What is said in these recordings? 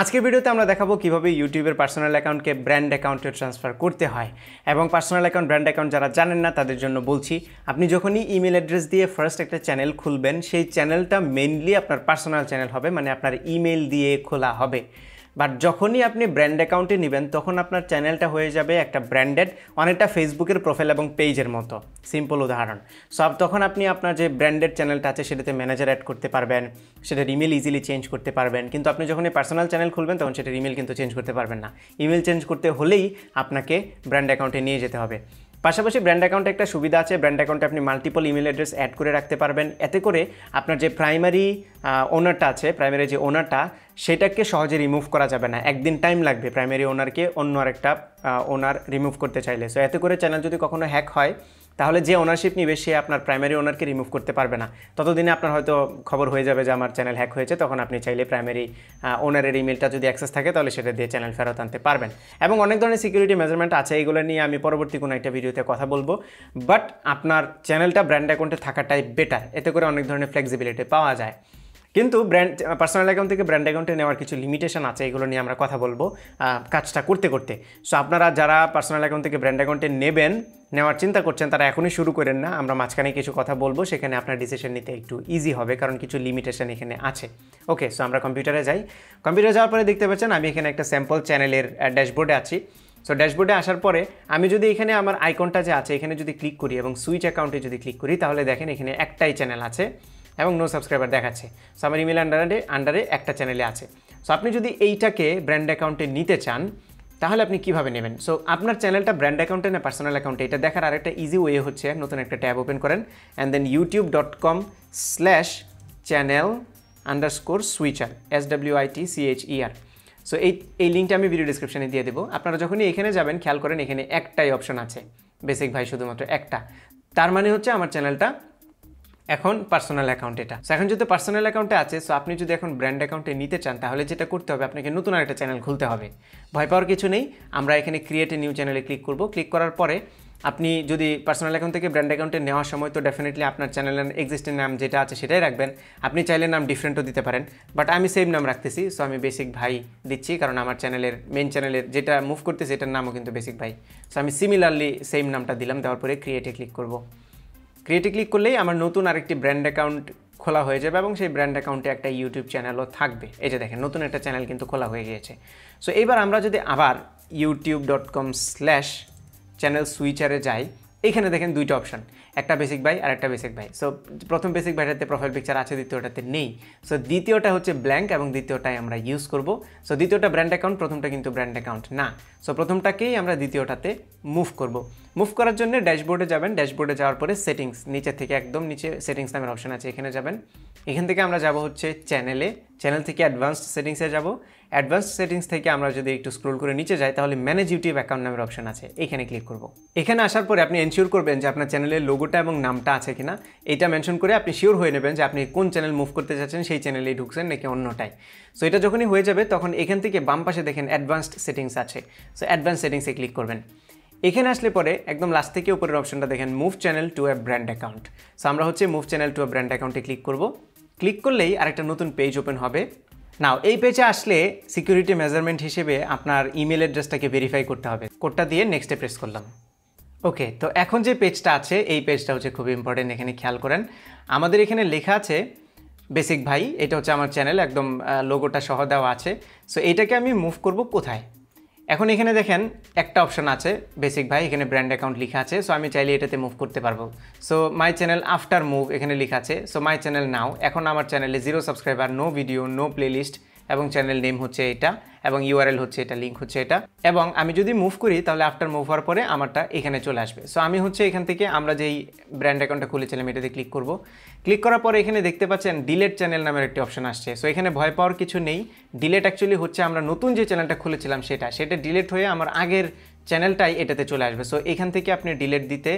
আজকের ভিডিওতে আমরা দেখাবো কিভাবে ইউটিউবের পার্সোনাল অ্যাকাউন্টকে ব্র্যান্ড অ্যাকাউন্টে ট্রান্সফার করতে হয় এবং পার্সোনাল অ্যাকাউন্ট ব্র্যান্ড অ্যাকাউন্ট যারা জানেন না তাদের জন্য বলছি আপনি যখনই ইমেল অ্যাড্রেস দিয়ে ফার্স্ট একটা চ্যানেল খুলবেন সেই চ্যানেলটা মেনলি আপনার পার্সোনাল চ্যানেল হবে মানে আপনার ইমেল দিয়ে খোলা হবে বাট যখনই আপনি ব্র্যান্ড অ্যাকাউন্টে নেবেন তখন আপনার চ্যানেলটা হয়ে যাবে একটা ব্র্যান্ডেড অনেকটা ফেসবুকের প্রোফাইল এবং পেজের মতো সিম্পল উদাহরণ সব তখন আপনি আপনার যে ব্র্যান্ডেড চ্যানেলটা আছে সেটাতে ম্যানেজার অ্যাড করতে পারবেন সেটার ইমেল ইজিলি চেঞ্জ করতে পারবেন কিন্তু আপনি যখন পার্সোনাল চ্যানেল খুলবেন তখন সেটার ইমেল কিন্তু চেঞ্জ করতে পারবেন না ইমেল চেঞ্জ করতে হলেই আপনাকে ব্র্যান্ড অ্যাকাউন্টে নিয়ে যেতে হবে পাশাপাশি ব্র্যান্ড অ্যাকাউন্টে একটা সুবিধা আছে ব্র্যান্ড অ্যাকাউন্টে আপনি মাল্টিপল ইমেল অ্যাড্রেস অ্যাড করে রাখতে পারবেন এতে করে আপনার যে প্রাইমারি ওনারটা আছে প্রাইমারি যে ওনারটা সেটাকে সহজে রিমুভ করা যাবে না একদিন টাইম লাগবে প্রাইমারি ওনারকে অন্য আরেকটা ওনার রিমুভ করতে চাইলে সো এতে করে চ্যানেল যদি কখনো হ্যাক হয় তাহলে যে ওনারশিপ নিবে সে আপনার প্রাইমারি ওনারকে রিমুভ করতে পারবে না ততদিনে আপনার হয়তো খবর হয়ে যাবে যে আমার চ্যানেল হ্যাক হয়েছে তখন আপনি চাইলে প্রাইমারি ওনারের ইমেলটা যদি অ্যাক্সেস থাকে তাহলে সেটা দিয়ে চ্যানেল ফেরত আনতে পারবেন এবং অনেক ধরনের সিকিউরিটি মেজারমেন্ট আছে এগুলো নিয়ে আমি পরবর্তী কোনো একটা ভিডিওতে কথা বলবো বাট আপনার চ্যানেলটা ব্র্যান্ড অ্যাকাউন্টে থাকাটাই বেটার এতে করে অনেক ধরনের ফ্লেক্সিবিলিটি পাওয়া যায় কিন্তু ব্র্যান্ড পার্সোনাল অ্যাকাউন্ট থেকে ব্র্যান্ড অ্যাকাউন্টে নেওয়ার কিছু লিমিটেশন আছে এগুলো নিয়ে আমরা কথা বলবো কাজটা করতে করতে সো আপনারা যারা পার্সোনাল অ্যাকাউন্ট থেকে ব্র্যান্ড অ্যাকাউন্টে নেবেন নেওয়ার চিন্তা করছেন তারা এখনই শুরু করেন না আমরা মাঝখানে কিছু কথা বলবো সেখানে আপনার ডিসিশন নিতে একটু ইজি হবে কারণ কিছু লিমিটেশন এখানে আছে ওকে সো আমরা কম্পিউটারে যাই কম্পিউটারে যাওয়ার পরে দেখতে পাচ্ছেন আমি এখানে একটা স্যাম্পল চ্যানেলের ড্যাশবোর্ডে আছি সো ড্যাশবোর্ডে আসার পরে আমি যদি এখানে আমার আইকনটা যে আছে এখানে যদি ক্লিক করি এবং সুইচ অ্যাকাউন্টে যদি ক্লিক করি তাহলে দেখেন এখানে একটাই চ্যানেল আছে এবং নো সাবস্ক্রাইবার দেখাচ্ছে সো আমার ইমেল আন্ডারে আন্ডারে একটা চ্যানেলে আছে সো আপনি যদি এইটাকে ব্র্যান্ড অ্যাকাউন্টে নিতে চান তাহলে আপনি কিভাবে নেবেন সো আপনার চ্যানেলটা ব্র্যান্ড অ্যাকাউন্টে না পার্সোনাল অ্যাকাউন্টে এটা দেখার আরেকটা ইজি ওয়ে হচ্ছে নতুন একটা ট্যাব ওপেন করেন and then YouTube dot com slash channel underscore switcher S W I T E R so এই এই লিঙ্কটা আমি ভিডিও ডিসক্রিপশানে দিয়ে দেবো আপনারা যখনই এখানে যাবেন খেয়াল করেন এখানে একটাই অপশন আছে বেসিক ভাই শুধুমাত্র একটা তার মানে হচ্ছে আমার চ্যানেলটা এখন পার্সোনাল অ্যাকাউন্ট এটা এখন যদি পার্সোনাল অ্যাকাউন্টে আছে সো আপনি যদি এখন ব্র্যান্ড অ্যাকাউন্টে নিতে চান তাহলে যেটা করতে হবে আপনাকে নতুন আরেকটা চ্যানেল খুলতে হবে ভয় পাওয়ার কিছু নেই আমরা এখানে ক্রিয়েট এ নিউ চ্যানেলে ক্লিক করব ক্লিক করার পরে আপনি যদি পার্সোনাল অ্যাকাউন্ট থেকে ব্র্যান্ড অ্যাকাউন্টে নেওয়ার সময় তো ডেফিনেটলি আপনার চ্যানেলের এক্সিস্টিং নাম যেটা আছে সেটাই রাখবেন আপনি চাইলে নাম ডিফারেন্টও দিতে পারেন বাট আমি সেম নাম রাখতেছি সো আমি বেসিক ভাই দিচ্ছি কারণ আমার চ্যানেলের মেন চ্যানেলের যেটা মুভ করতেছি এটার নামও কিন্তু বেসিক ভাই সো আমি সিমিলারলি সেম নামটা দিলাম দেওয়ার পরে ক্রিয়েটে ক্লিক করবো ক্রিয়েটে ক্লিক করলেই আমার নতুন আরেকটি ব্র্যান্ড অ্যাকাউন্ট খোলা হয়ে যাবে এবং সেই ব্র্যান্ড অ্যাকাউন্টে একটা ইউটিউব চ্যানেলও থাকবে এই যে দেখেন নতুন একটা চ্যানেল কিন্তু খোলা হয়ে গিয়েছে সো এইবার আমরা যদি আবার YouTube dot com slash channel সুইচারে যাই এখানে দেখেন দুইটা অপশন একটা বেসিক বাই আর একটা বেসিক বাই সো প্রথম বেসিক বাইটাতে প্রোফাইল পিকচার আছে দ্বিতীয়টাতে নেই সো দ্বিতীয়টা হচ্ছে ব্ল্যাঙ্ক এবং দ্বিতীয়টাই আমরা ইউজ করব সো দ্বিতীয়টা ব্র্যান্ড অ্যাকাউন্ট প্রথমটা কিন্তু ব্র্যান্ড অ্যাকাউন্ট না সো প্রথমটাকেই আমরা দ্বিতীয়টাতে মুভ করব মুভ করার জন্য ড্যাশবোর্ডে যাবেন ড্যাশবোর্ডে যাওয়ার পরে সেটিংস নিচে থেকে একদম নিচে সেটিংস নামের অপশন আছে এখানে যাবেন এখান থেকে আমরা যাব হচ্ছে চ্যানেলে চ্যানেল থেকে অ্যাডভান্সড সেটিংসে যাব অ্যাডভান্সড সেটিংস থেকে আমরা যদি একটু স্ক্রোল করে নিচে যাই তাহলে ম্যানেজ ইউটিউব অ্যাকাউন্ট নামের অপশন আছে এখানে ক্লিক করব এখানে আসার পরে আপনি এনশিওর করবেন যে আপনার চ্যানেলের লোগোটা এবং নামটা আছে কিনা এটা মেনশন করে আপনি শিওর হয়ে নেবেন যে আপনি কোন চ্যানেল মুভ করতে চাচ্ছেন সেই চ্যানেলেই ঢুকছেন নাকি অন্যটাই সো এটা যখনই হয়ে যাবে তখন এখান থেকে বাম পাশে দেখেন অ্যাডভান্সড সেটিংস আছে সো অ্যাডভান্স সেটিংসে ক্লিক করবেন এখানে আসলে পরে একদম লাস্ট থেকে উপরের অপশনটা দেখেন move channel to a brand account so আমরা হচ্ছে move channel to a brand অ্যাকাউন্টে ক্লিক করবো ক্লিক করলেই আরেকটা নতুন পেজ ওপেন হবে নাও এই পেজে আসলে সিকিউরিটি মেজারমেন্ট হিসেবে আপনার ইমেল অ্যাড্রেসটাকে ভেরিফাই করতে হবে কোডটা দিয়ে নেক্সটে প্রেস করলাম ওকে তো এখন যে পেজটা আছে এই পেজটা হচ্ছে খুব ইম্পর্টেন্ট এখানে খেয়াল করেন আমাদের এখানে লেখা আছে বেসিক ভাই এটা হচ্ছে আমার চ্যানেল একদম লোগোটা সহ দেওয়া আছে সো এটাকে আমি মুভ করব কোথায় এখন এখানে দেখেন একটা অপশন আছে বেসিক ভাই এখানে ব্র্যান্ড অ্যাকাউন্ট লেখা আছে সো আমি চাইলে এটাতে মুভ করতে পারবো so my channel after move এখানে লেখা আছে সো মাই চ্যানেল নাও এখন আমার চ্যানেলে zero subscriber no video no playlist এবং চ্যানেল নেম হচ্ছে এটা এবং ইউআরএল হচ্ছে এটা লিঙ্ক হচ্ছে এটা এবং আমি যদি মুভ করি তাহলে আফটার মুভ হওয়ার পরে আমারটা এখানে চলে আসবে সো আমি হচ্ছে এখান থেকে আমরা যেই ব্র্যান্ড অ্যাকাউন্টটা খুলেছিলাম এটাতে ক্লিক করব ক্লিক করার পরে এখানে দেখতে পাচ্ছেন ডিলেট চ্যানেল নামের একটি অপশন আসছে সো এখানে ভয় পাওয়ার কিছু নেই ডিলেট অ্যাকচুয়ালি হচ্ছে আমরা নতুন যে চ্যানেলটা খুলেছিলাম সেটা সেটা ডিলেট হয়ে আমার আগের চ্যানেলটাই এটাতে চলে আসবে সো এখান থেকে আপনি ডিলেট দিতে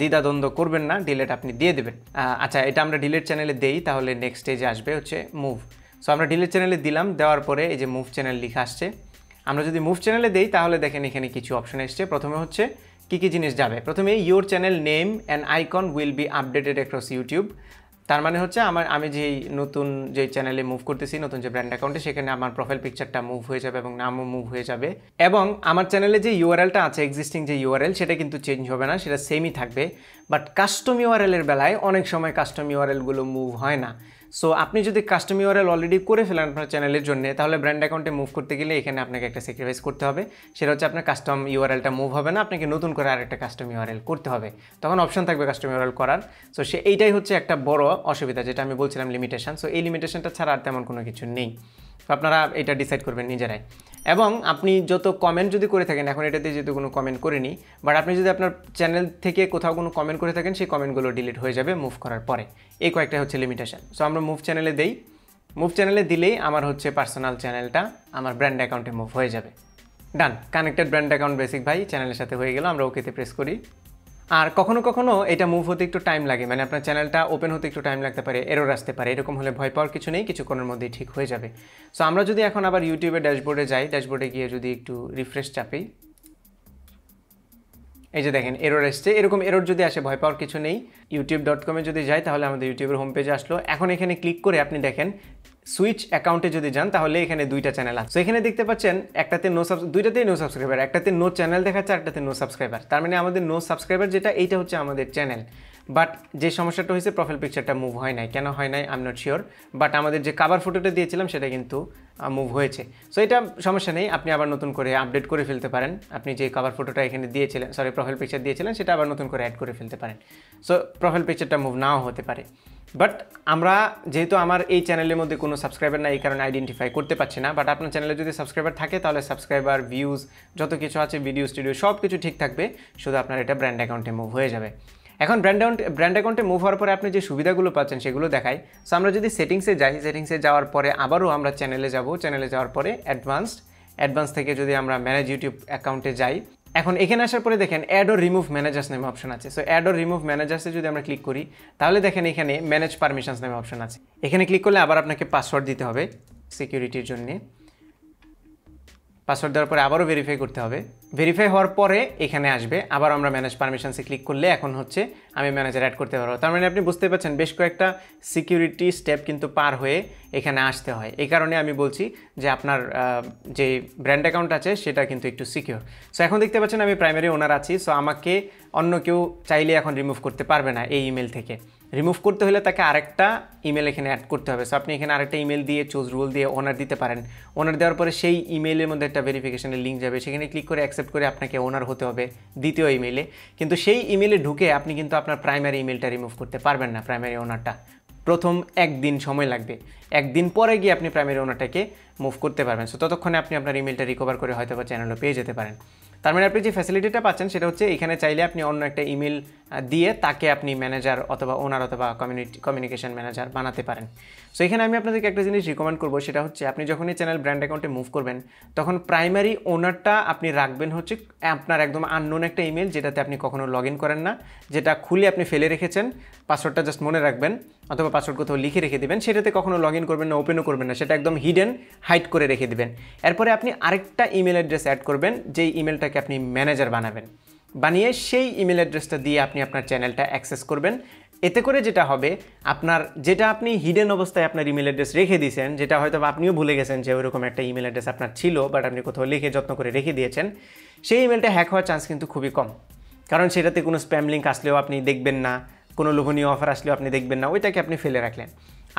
দ্বিধাদ্বন্দ্ব করবেন না ডিলেট আপনি দিয়ে দেবেন আচ্ছা এটা আমরা ডিলেট চ্যানেলে দেই তাহলে নেক্সট স্টেজে আসবে হচ্ছে মুভ সো আমরা ডিলেট চ্যানেলে দিলাম দেওয়ার পরে এই যে মুভ চ্যানেল লিখে আসছে আমরা যদি মুভ চ্যানেলে দিই তাহলে দেখেন এখানে কিছু অপশন এসছে প্রথমে হচ্ছে কী কী জিনিস যাবে প্রথমে your channel name and icon will be updated across YouTube তার মানে হচ্ছে আমার আমি যেই নতুন যে চ্যানেলে মুভ করতেছি নতুন যে ব্র্যান্ড অ্যাকাউন্টে সেখানে আমার প্রোফাইল পিকচারটা মুভ হয়ে যাবে এবং নামও মুভ হয়ে যাবে এবং আমার চ্যানেলে যে ইউআরএলটা আছে এক্সিস্টিং যে ইউআরএল সেটা কিন্তু চেঞ্জ হবে না সেটা সেমই থাকবে বাট কাস্টম ইউআরএলের বেলায় অনেক সময় কাস্টম ইউআরএলগুলো মুভ হয় না সো আপনি যদি কাস্টম ইউআরএল অলরেডি করে ফেলেন আপনার চ্যানেলের জন্য তাহলে ব্র্যান্ড অ্যাকাউন্টে মুভ করতে গেলে এখানে আপনাকে একটা স্যাক্রিফাইস করতে হবে সেটা হচ্ছে আপনার কাস্টম ইউআরএলটা মুভ হবে না আপনাকে নতুন করে আরেকটা কাস্টম ইউআরএল করতে হবে তখন অপশন থাকবে কাস্টম ইউআরএল করার সো সে এইটাই হচ্ছে একটা বড় অসুবিধা যেটা আমি বলছিলাম লিমিটেশন সো এই লিমিটেশনটা ছাড়া আর তেমন কোনো কিছু নেই তো আপনারা এটা ডিসাইড করবেন নিজেরাই এবং আপনি যত কমেন্ট যদি করে থাকেন এখন এটাতে যেহেতু কোনো কমেন্ট করিনি বাট আপনি যদি আপনার চ্যানেল থেকে কোথাও কোনো কমেন্ট করে থাকেন সেই কমেন্টগুলো ডিলিট হয়ে যাবে মুভ করার পরে এই কয়েকটা হচ্ছে লিমিটেশান সো আমরা মুভ চ্যানেলে দেই মুভ চ্যানেলে দিলেই আমার হচ্ছে পার্সোনাল চ্যানেলটা আমার ব্র্যান্ড অ্যাকাউন্টে মুভ হয়ে যাবে done connected brand account Basic Bhai চ্যানেলের সাথে হয়ে গেল আমরা ওকেতে প্রেস করি আর কখনো কখনো এটা মুভ হতে একটু টাইম লাগে মানে আপনার চ্যানেলটা ওপেন হতে একটু টাইম লাগতে পারে এরও আসতে পারে এরকম হলে ভয় পাওয়ার কিছু নেই কিছুক্ষণের মধ্যেই ঠিক হয়ে যাবে সো আমরা যদি এখন আবার ইউটিউবে ড্যাশবোর্ডে যাই ড্যাশবোর্ডে গিয়ে যদি একটু রিফ্রেশ চাপেই এই যে দেখেন এরোর এসছে এরকম এরোর যদি আসে ভয় পাওয়ার কিছু নেই ইউটিউব ডট কমে যদি যাই তাহলে আমাদের ইউটিউবের হোম পেজে আসলো এখন এখানে ক্লিক করে আপনি দেখেন সুইচ অ্যাকাউন্টে যদি যান তাহলে এখানে দুইটা চ্যানেল আছে এখানে দেখতে পাচ্ছেন একটাতে নো দুইটাতেই নো সাবস্ক্রাইবার একটাতে নো চ্যানেল দেখাচ্ছে একটাতে নো সাবস্ক্রাইবার তার মানে আমাদের নো সাবস্ক্রাইবার যেটা এইটা হচ্ছে আমাদের চ্যানেল বাট যে সমস্যাটা হয়েছে প্রোফাইল পিকচারটা মুভ হয় নাই কেন হয় নাই আম নট শিওর বাট আমাদের যে কাভার ফটোটা দিয়েছিলাম সেটা কিন্তু মুভ হয়েছে সো এটা সমস্যা নেই আপনি আবার নতুন করে আপডেট করে ফেলতে পারেন আপনি যে কাভার ফটোটা এখানে দিয়েছিলেন সরি প্রোফাইল পিকচার দিয়েছিলেন সেটা আবার নতুন করে অ্যাড করে ফেলতে পারেন সো প্রোফাইল পিকচারটা মুভ নাও হতে পারে বাট আমরা যেহেতু আমার এই চ্যানেলের মধ্যে কোনো সাবস্ক্রাইবার না এই কারণে আইডেন্টিফাই করতে পারছি না বাট আপনার চ্যানেলে যদি সাবস্ক্রাইবার থাকে তাহলে সাবস্ক্রাইবার ভিউজ যত কিছু আছে ভিডিও স্টুডিও সব কিছু ঠিক থাকবে শুধু আপনার এটা ব্র্যান্ড অ্যাকাউন্টে মুভ হয়ে যাবে এখন ব্র্যান্ড ব্র্যান্ড অ্যাকাউন্টে মুভ হওয়ার পরে আপনি যে সুবিধাগুলো পাচ্ছেন সেগুলো দেখাই সো আমরা যদি সেটিংসে যাই সেটিংসে যাওয়ার পরে আবারও আমরা চ্যানেলে যাব চ্যানেলে যাওয়ার পরে অ্যাডভান্সড অ্যাডভান্স থেকে যদি আমরা ম্যানেজ ইউটিউব অ্যাকাউন্টে যাই এখন এখানে আসার পরে দেখেন অ্যাড ও রিমুভ ম্যানেজার্স নেমে অপশন আছে সো অ্যাড ও রিমুভ ম্যানেজার্সে যদি আমরা ক্লিক করি তাহলে দেখেন এখানে ম্যানেজ পারমিশনস নেমে অপশন আছে এখানে ক্লিক করলে আবার আপনাকে পাসওয়ার্ড দিতে হবে সিকিউরিটির জন্যে পাসওয়ার্ড দেওয়ার পরে আবারও ভেরিফাই করতে হবে ভেরিফাই হওয়ার পরে এখানে আসবে আবার আমরা ম্যানেজ পারমিশনসে ক্লিক করলে এখন হচ্ছে আমি ম্যানেজার অ্যাড করতে পারবো তার মানে আপনি বুঝতে পারছেন বেশ কয়েকটা সিকিউরিটি স্টেপ কিন্তু পার হয়ে এখানে আসতে হয় এই কারণে আমি বলছি যে আপনার যে ব্র্যান্ড অ্যাকাউন্ট আছে সেটা কিন্তু একটু সিকিউর সো এখন দেখতে পাচ্ছেন আমি প্রাইমারি ওনার আছি সো আমাকে অন্য কেউ চাইলে এখন রিমুভ করতে পারবে না এই ইমেল থেকে রিমুভ করতে হলে তাকে আরেকটা ইমেল এখানে অ্যাড করতে হবে সো আপনি এখানে আরেকটা ইমেল দিয়ে চোজ রুল দিয়ে ওনার দিতে পারেন ওনার দেওয়ার পরে সেই ইমেলের মধ্যে একটা ভেরিফিকেশনের লিঙ্ক যাবে সেখানে ক্লিক করে অ্যাকসেপ্ট করে আপনাকে ওনার হতে হবে দ্বিতীয় ইমেলে কিন্তু সেই ইমেলে ঢুকে আপনি কিন্তু আপনার প্রাইমারি ইমেলটা রিমুভ করতে পারবেন না প্রাইমারি ওনারটা প্রথম একদিন সময় লাগবে একদিন পরে গিয়ে আপনি প্রাইমারি ওনারটাকে মুভ করতে পারবেন সো ততক্ষণে আপনি আপনার ইমেলটা রিকভার করে হয়তো বা চ্যানেলও পেয়ে যেতে পারেন তার মানে আপনি যে ফ্যাসিলিটিটা পাচ্ছেন সেটা হচ্ছে এখানে চাইলে আপনি অন্য একটা ইমেল দিয়ে তাকে আপনি ম্যানেজার অথবা ওনার অথবা কমিউনিটি কমিউনিকেশন ম্যানেজার বানাতে পারেন সো এখানে আমি আপনাদেরকে একটা জিনিস রিকমেন্ড করবো সেটা হচ্ছে আপনি যখনই চ্যানেল ব্র্যান্ড অ্যাকাউন্টে মুভ করবেন তখন প্রাইমারি ওনারটা আপনি রাখবেন হচ্ছে আপনার একদম আননোন একটা ইমেল যেটাতে আপনি কখনো লগ ইন করেন না যেটা খুলে আপনি ফেলে রেখেছেন পাসওয়ার্ডটা জাস্ট মনে রাখবেন অথবা পাসওয়ার্ড কোথাও লিখে রেখে দেবেন সেটাতে কখনো লগ ইন করবেন না ওপেনও করবেন না সেটা একদম হিডেন হাইড করে রেখে দেবেন এরপরে আপনি আরেকটা ইমেল অ্যাড্রেস অ্যাড করবেন যেই ইমেলটাকে আপনি ম্যানেজার বানাবেন বানিয়ে সেই ইমেল অ্যাড্রেসটা দিয়ে আপনি আপনার চ্যানেলটা অ্যাক্সেস করবেন এতে করে যেটা হবে আপনার যেটা আপনি হিডেন অবস্থায় আপনার ইমেল অ্যাড্রেস রেখে দিয়েছেন যেটা হয়তো আপনিও ভুলে গেছেন যে ওইরকম একটা ইমেল অ্যাড্রেস আপনার ছিল বাট আপনি কোথাও লিখে যত্ন করে রেখে দিয়েছেন সেই ইমেলটা হ্যাক হওয়ার চান্স কিন্তু খুবই কম কারণ সেটাতে কোনো স্প্যাম লিঙ্ক আসলেও আপনি দেখবেন না কোনো লোভনীয় অফার আসলেও আপনি দেখবেন না ওইটাকে আপনি ফেলে রাখলেন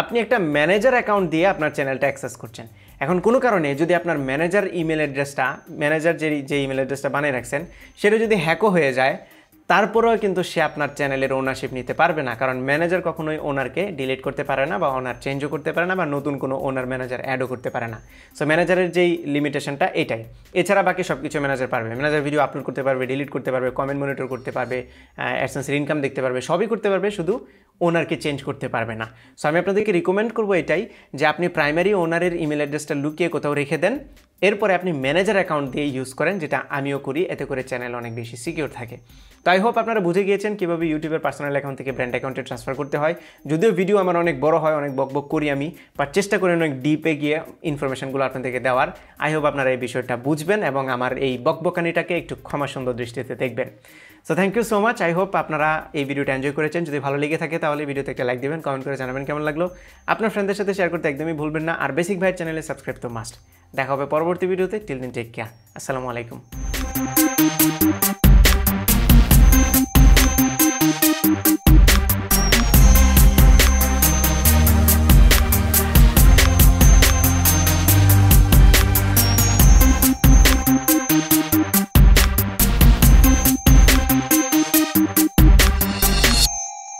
আপনি একটা ম্যানেজার অ্যাকাউন্ট দিয়ে আপনার চ্যানেলটা অ্যাক্সেস করছেন এখন কোনো কারণে যদি আপনার ম্যানেজার ইমেল অ্যাড্রেসটা ম্যানেজার যে যে ইমেল অ্যাড্রেসটা বানিয়ে রাখছেন সেটা যদি হ্যাকও হয়ে যায় তারপরেও কিন্তু সে আপনার চ্যানেলের ওনারশিপ নিতে পারবে না কারণ ম্যানেজার কখনোই ওনারকে ডিলিট করতে পারে না বা ওনার চেঞ্জও করতে পারে না বা নতুন কোনো ওনার ম্যানেজার অ্যাডও করতে পারে না সো ম্যানেজারের যেই লিমিটেশনটা এটাই এছাড়া বাকি সব কিছু ম্যানেজার পারবে ম্যানেজার ভিডিও আপলোড করতে পারবে ডিলিট করতে পারবে কমেন্ট মনিটর করতে পারবে অ্যাডসেন্সের ইনকাম দেখতে পারবে সবই করতে পারবে শুধু ওনারকে চেঞ্জ করতে পারবে না সো আমি আপনাদেরকে রিকমেন্ড করবো এটাই যে আপনি প্রাইমারি ওনারের ইমেল অ্যাড্রেসটা লুকিয়ে কোথাও রেখে দেন এরপরে আপনি ম্যানেজার অ্যাকাউন্ট দিয়ে ইউজ করেন যেটা আমিও করি এতে করে চ্যানেল অনেক বেশি সিকিউর থাকে তো আই হোপ আপনারা বুঝে গিয়েছেন কীভাবে ইউটিউবের পার্সোনাল অ্যাকাউন্ট থেকে ব্র্যান্ড অ্যাকাউন্টে ট্রান্সফার করতে হয় যদিও ভিডিও আমার অনেক বড় হয় অনেক বকবক করি আমি বাট চেষ্টা করি অনেক ডিপে গিয়ে ইনফরমেশনগুলো আপনাদেরকে দেওয়ার আই হোপ আপনারা এই বিষয়টা বুঝবেন এবং আমার এই বকবকানিটাকে একটু ক্ষমাসুন্দর দৃষ্টিতে দেখবেন so thank you so much I hope আপনারা এই ভিডিওটা এনজয় করেছেন যদি ভালো লেগে থাকে তাহলে ভিডিওতে একটা লাইক দেবেন কমেন্ট করে জানাবেন কেমন লাগলো আপনার ফ্রেন্ডের সাথে শেয়ার করতে একদমই ভুলবেন না আর বেসিক ভাইয়ের চ্যানেলে সাবস্ক্রাইব তো মাস্ট দেখা হবে পরবর্তী ভিডিওতে টিল দিন টেক কেয়ার আসসালামু আলাইকুম